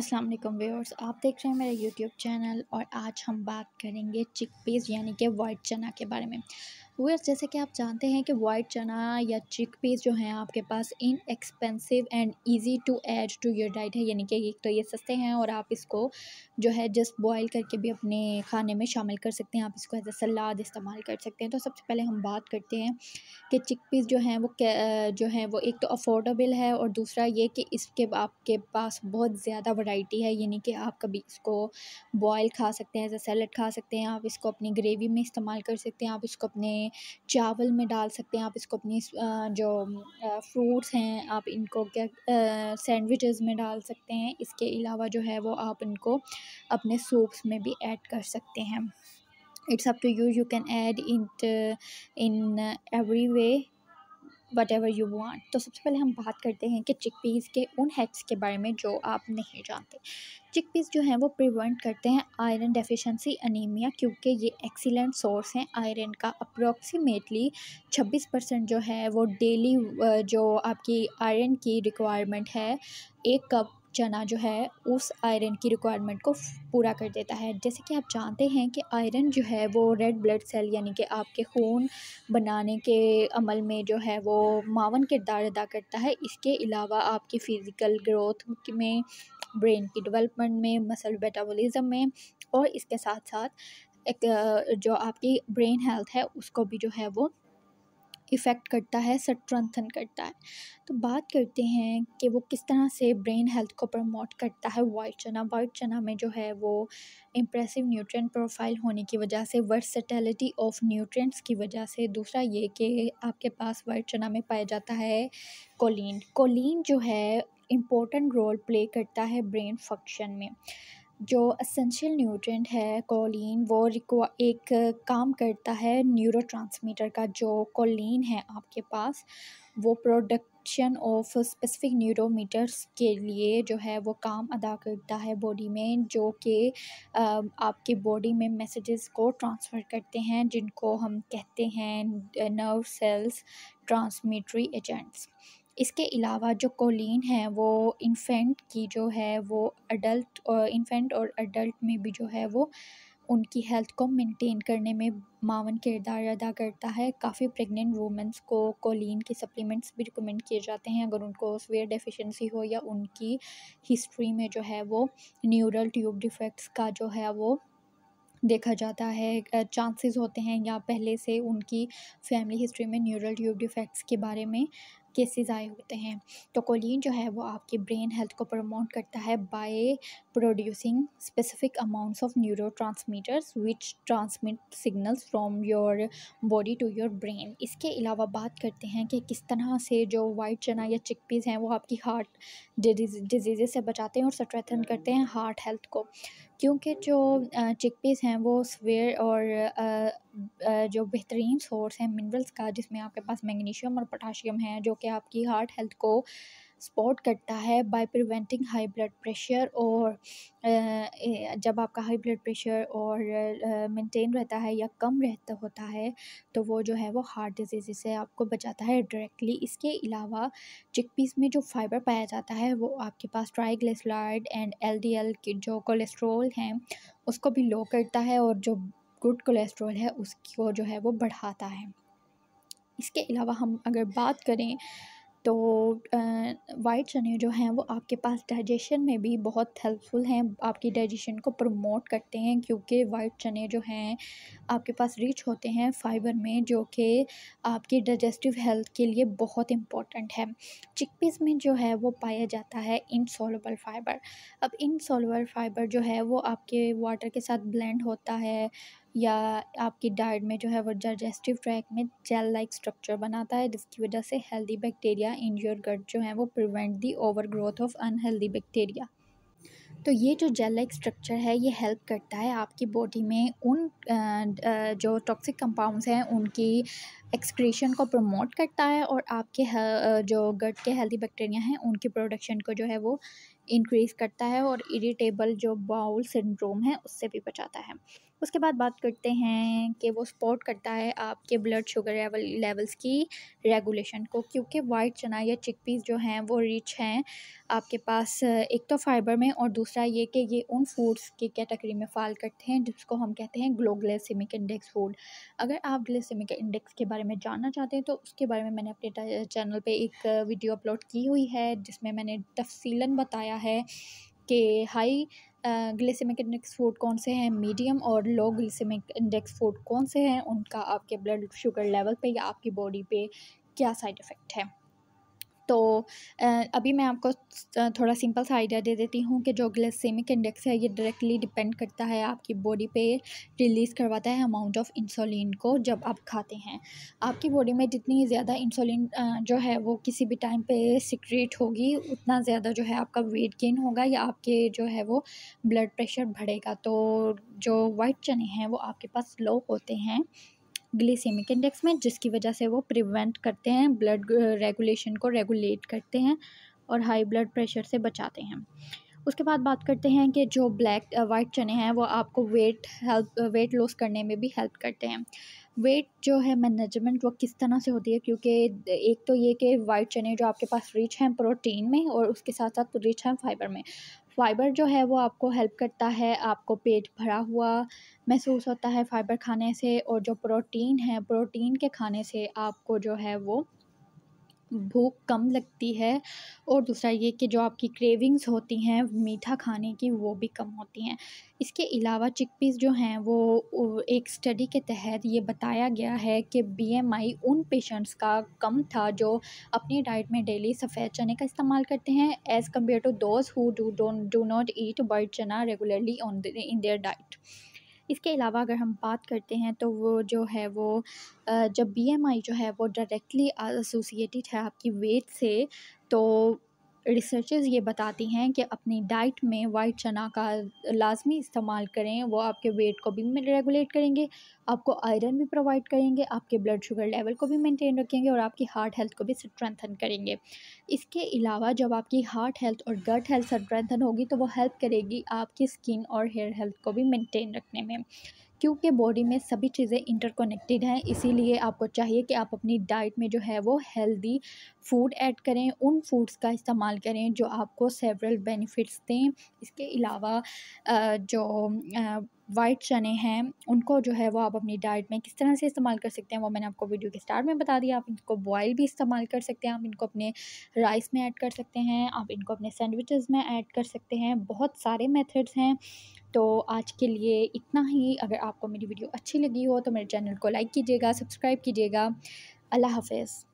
अस्सलाम वालेकुम व्यूअर्स आप देख रहे हैं मेरा यूट्यूब चैनल और आज हम बात करेंगे पीज यानी कि वाइट चना के बारे में वेयर जैसे कि आप जानते हैं कि वाइट चना या चिक पीस जो हैं आपके पास inexpensive and easy to add to your diet है यानी कि एक तो ये सस्ते हैं और आप इसको जो है जस्ट बॉईल करके भी अपने खाने में शामिल कर सकते हैं आप इसको एज ए सलाद इस्तेमाल कर सकते हैं तो सबसे पहले हम बात करते हैं कि चिक पीस जो हैं वो जो है वो एक तो अफोर्डेबल है और दूसरा ये कि इसके आपके पास बहुत ज़्यादा वराइटी है यानी कि आप कभी इसको बॉयल खा सकते हैं एज ए सैलड खा सकते हैं आप इसको अपनी ग्रेवी में इस्तेमाल कर सकते हैं आप इसको अपने चावल में डाल सकते हैं आप इसको अपनी जो फ्रूट्स हैं आप इनको क्या सैंडविचेस में डाल सकते हैं इसके अलावा जो है वो आप इनको अपने सूप्स में भी ऐड कर सकते हैं it's up to you you can add it in every way whatever you want तो सबसे पहले हम बात करते हैं कि चिक पीज़ के उन हैक्स के बारे में जो आप नहीं जानते चिक पीज़ जो हैं वो प्रिवेंट करते हैं आयरन डेफिशिएंसी अनीमिया क्योंकि ये एक्सीलेंट सोर्स हैं आयरन का अप्रोक्सीमेटली 26 परसेंट जो है वो डेली जो आपकी आयरन की रिक्वायरमेंट है एक कप चना जो है उस आयरन की रिक्वायरमेंट को पूरा कर देता है जैसे कि आप जानते हैं कि आयरन जो है वो रेड ब्लड सेल यानी कि आपके खून बनाने के अमल में जो है वो मावन किरदार अदा करता है इसके अलावा आपकी फ़िज़िकल ग्रोथ में ब्रेन की डेवलपमेंट में मसल मेटाबॉलिज्म में और इसके साथ साथ एक जो आपकी ब्रेन हेल्थ है उसको भी जो है वो इफ़ेक्ट करता है स्ट्रेंथन करता है तो बात करते हैं कि वो किस तरह से ब्रेन हेल्थ को प्रमोट करता है वाइट चना वाइट चना में जो है वो इम्प्रेसिव न्यूट्रिएंट प्रोफाइल होने की वजह से वर्सटेलिटी ऑफ न्यूट्रिएंट्स की वजह से दूसरा ये कि आपके पास वाइट चना में पाया जाता है कोलिन कोलिन जो है इम्पोर्टेंट रोल प्ले करता है ब्रेन फंक्शन में जो असेंशियल न्यूट्रेंट है कोलिन वो रिक्वा एक काम करता है न्यूरो का जो कोलिन है आपके पास वो प्रोडक्शन ऑफ स्पेसिफिक न्यूरोमीटर्स के लिए जो है वो काम अदा करता है बॉडी में जो कि आपके बॉडी में मैसेजेस को ट्रांसफ़र करते हैं जिनको हम कहते हैं नर्व सेल्स ट्रांसमिटरी एजेंट्स इसके अलावा जो कोलिन है वो इन्फेंट की जो है वो अडल्ट इन्फेंट और अडल्ट में भी जो है वो उनकी हेल्थ को मेंटेन करने में मावन किरदार अदा करता है काफ़ी प्रेग्नेंट वूमेंस को कोलिन के सप्लीमेंट्स भी रिकमेंड किए जाते हैं अगर उनको स्वेयर डेफिशिएंसी हो या उनकी हिस्ट्री में जो है वो न्यूरल ट्यूब डिफेक्ट्स का जो है वो देखा जाता है चांसेस होते हैं या पहले से उनकी फैमिली हिस्ट्री में न्यूरल ट्यूब डिफेक्ट्स के बारे में केसेस आए होते हैं तो कोलिन जो है वो आपके ब्रेन हेल्थ को प्रमोट करता है by producing specific amounts of neurotransmitters which transmit signals from your body to your brain इसके अलावा बात करते हैं कि किस तरह से जो वाइट चना या चिकपीज़ हैं वो आपकी हार्ट डिजीज़ से बचाते हैं और स्ट्रेथन करते हैं हार्ट हेल्थ को क्योंकि जो चिकपीस हैं वो स्वेयर और जो बेहतरीन सोर्स है मिनरल्स का जिसमें आपके पास मैग्नीशियम और पोटाशियम है जो कि आपकी हार्ट हेल्थ को सपोर्ट करता है by preventing high blood pressure और जब आपका हाई ब्लड प्रेशर और मेंटेन रहता है या कम रहता होता है तो वो जो है वो हार्ट डिजीज़ से आपको बचाता है डायरेक्टली इसके अलावा चिकपीस में जो फाइबर पाया जाता है वो आपके पास triglyceride and L D L की जो कोलेस्ट्रोल हैं उसको भी लो करता है और जो गुड कोलेस्ट्रोल है उसको जो है वो बढ़ाता है इसके अलावा हम अगर बात करें तो वाइट चने जो हैं वो आपके पास डाइजेशन में भी बहुत हेल्पफुल हैं आपकी डाइजेशन को प्रमोट करते हैं क्योंकि वाइट चने जो हैं आपके पास रिच होते हैं फाइबर में जो कि आपकी डाइजेस्टिव हेल्थ के लिए बहुत इम्पोर्टेंट है चिकपीस में जो है वो पाया जाता है इनसोलबल फाइबर अब इनसोलबल फाइबर जो है वो आपके वाटर के साथ ब्लेंड होता है या आपकी डाइट में जो है वो डाइजेस्टिव ट्रैक में जेल लाइक स्ट्रक्चर बनाता है जिसकी वजह से healthy bacteria in your gut जो है वो prevent the overgrowth of unhealthy bacteria तो ये जो जेल लाइक स्ट्रक्चर है ये हेल्प करता है आपकी बॉडी में उन जो टॉक्सिक कंपाउंड्स हैं उनकी एक्सक्रीशन को प्रमोट करता है और आपके जो गट के हेल्दी बैक्टीरिया हैं उनकी प्रोडक्शन को जो है वो इंक्रीज़ करता है और इरिटेबल जो बाउल सिंड्रोम है उससे भी बचाता है उसके बाद बात करते हैं कि वो सपोर्ट करता है आपके ब्लड शुगर लेवल लेवल्स की रेगुलेशन को क्योंकि वाइट चना या चिकपीस जो हैं वो रिच हैं आपके पास एक तो फाइबर में और दूसरा दूसरा ये कि ये उन फूड्स की कैटेगरी में फाल करते हैं जिसको हम कहते हैं ग्लोग्लेसिमिक इंडेक्स फूड अगर आप ग्लेसिमिक इंडेक्स के बारे में जानना चाहते हैं तो उसके बारे में मैंने अपने चैनल पे एक वीडियो अपलोड की हुई है जिसमें मैंने तफसीला बताया है कि हाई ग्लिसमिक इंडेक्स फूड कौन से हैं मीडियम और लो ग्लेसिमिक इंडेक्स फूड कौन से हैं उनका आपके ब्लड शुगर लेवल पे या आपकी बॉडी पे क्या साइड इफ़ेक्ट है तो अभी मैं आपको थोड़ा सिंपल सा आइडिया दे देती हूँ कि जो ग्लेसेमिक इंडेक्स है ये डायरेक्टली डिपेंड करता है आपकी बॉडी पे रिलीज़ करवाता है अमाउंट ऑफ इंसुलिन को जब आप खाते हैं आपकी बॉडी में जितनी ज़्यादा इंसुलिन जो है वो किसी भी टाइम पे सिक्रेट होगी उतना ज़्यादा जो है आपका वेट गेन होगा या आपके जो है वो ब्लड प्रेशर बढ़ेगा तो जो वाइट चने हैं वो आपके पास लो होते हैं ग्लिसेमिक इंडेक्स में जिसकी वजह से वो प्रिवेंट करते हैं ब्लड रेगुलेशन को रेगुलेट करते हैं और हाई ब्लड प्रेशर से बचाते हैं उसके बाद बात करते हैं कि जो ब्लैक वाइट चने हैं वो आपको वेट हेल्प वेट लॉस करने में भी हेल्प करते हैं वेट जो है मैनेजमेंट वो किस तरह से होती है क्योंकि एक तो ये कि वाइट चने जो आपके पास रिच हैं प्रोटीन में और उसके साथ साथ रिच हैं फाइबर में फाइबर जो है वो आपको हेल्प करता है आपको पेट भरा हुआ महसूस होता है फाइबर खाने से और जो प्रोटीन है प्रोटीन के खाने से आपको जो है वो भूख कम लगती है और दूसरा ये कि जो आपकी क्रेविंग्स होती हैं मीठा खाने की वो भी कम होती हैं इसके अलावा चिकपीज जो हैं वो एक स्टडी के तहत ये बताया गया है कि बीएमआई उन पेशेंट्स का कम था जो अपनी डाइट में डेली सफ़ेद चने का इस्तेमाल करते हैं as compared to those who do don't do not eat white chana regularly on in their diet इसके अलावा अगर हम बात करते हैं तो वो जो है वो जब बी एम आई जो है वो डायरेक्टली एसोसिएटेड है आपकी वेट से तो रिसर्चेज़ ये बताती हैं कि अपनी डाइट में वाइट चना का लाजमी इस्तेमाल करें वो आपके वेट को भी रेगुलेट करेंगे आपको आयरन भी प्रोवाइड करेंगे आपके ब्लड शुगर लेवल को भी मेंटेन रखेंगे और आपकी हार्ट हेल्थ को भी स्ट्रेंथन करेंगे इसके अलावा जब आपकी हार्ट हेल्थ और गट हेल्थ स्ट्रेंथन होगी तो वो हेल्प करेगी आपकी स्किन और हेयर हेल्थ को भी मेनटेन रखने में क्योंकि बॉडी में सभी चीज़ें इंटरकनेक्टेड हैं इसीलिए आपको चाहिए कि आप अपनी डाइट में जो है वो हेल्दी फूड ऐड करें उन फूड्स का इस्तेमाल करें जो आपको सेवरल बेनिफिट्स दें इसके अलावा जो वाइट चने हैं उनको जो है वो आप अपनी डाइट में किस तरह से इस्तेमाल कर सकते हैं वो मैंने आपको वीडियो के स्टार्ट में बता दिया आप इनको बॉयल भी इस्तेमाल कर सकते हैं आप इनको अपने राइस में ऐड कर सकते हैं आप इनको अपने सैंडविचेस में ऐड कर सकते हैं बहुत सारे मेथड्स हैं तो आज के लिए इतना ही अगर आपको मेरी वीडियो अच्छी लगी हो तो मेरे चैनल को लाइक कीजिएगा सब्सक्राइब कीजिएगा अल्लाह हाफिज़